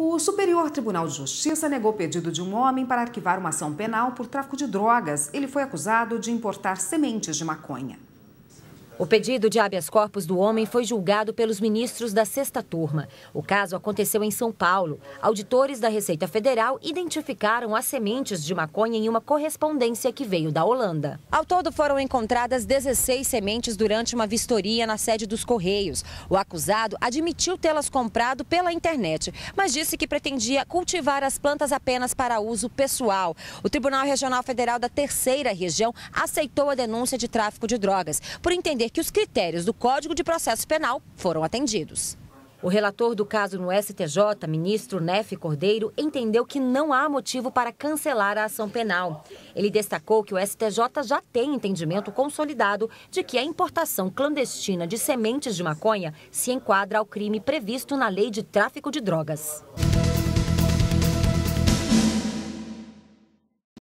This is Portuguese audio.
O Superior Tribunal de Justiça negou o pedido de um homem para arquivar uma ação penal por tráfico de drogas. Ele foi acusado de importar sementes de maconha. O pedido de habeas corpus do homem foi julgado pelos ministros da sexta turma. O caso aconteceu em São Paulo. Auditores da Receita Federal identificaram as sementes de maconha em uma correspondência que veio da Holanda. Ao todo foram encontradas 16 sementes durante uma vistoria na sede dos Correios. O acusado admitiu tê-las comprado pela internet, mas disse que pretendia cultivar as plantas apenas para uso pessoal. O Tribunal Regional Federal da Terceira Região aceitou a denúncia de tráfico de drogas, por entender dizer que os critérios do Código de Processo Penal foram atendidos. O relator do caso no STJ, ministro Nefe Cordeiro, entendeu que não há motivo para cancelar a ação penal. Ele destacou que o STJ já tem entendimento consolidado de que a importação clandestina de sementes de maconha se enquadra ao crime previsto na Lei de Tráfico de Drogas.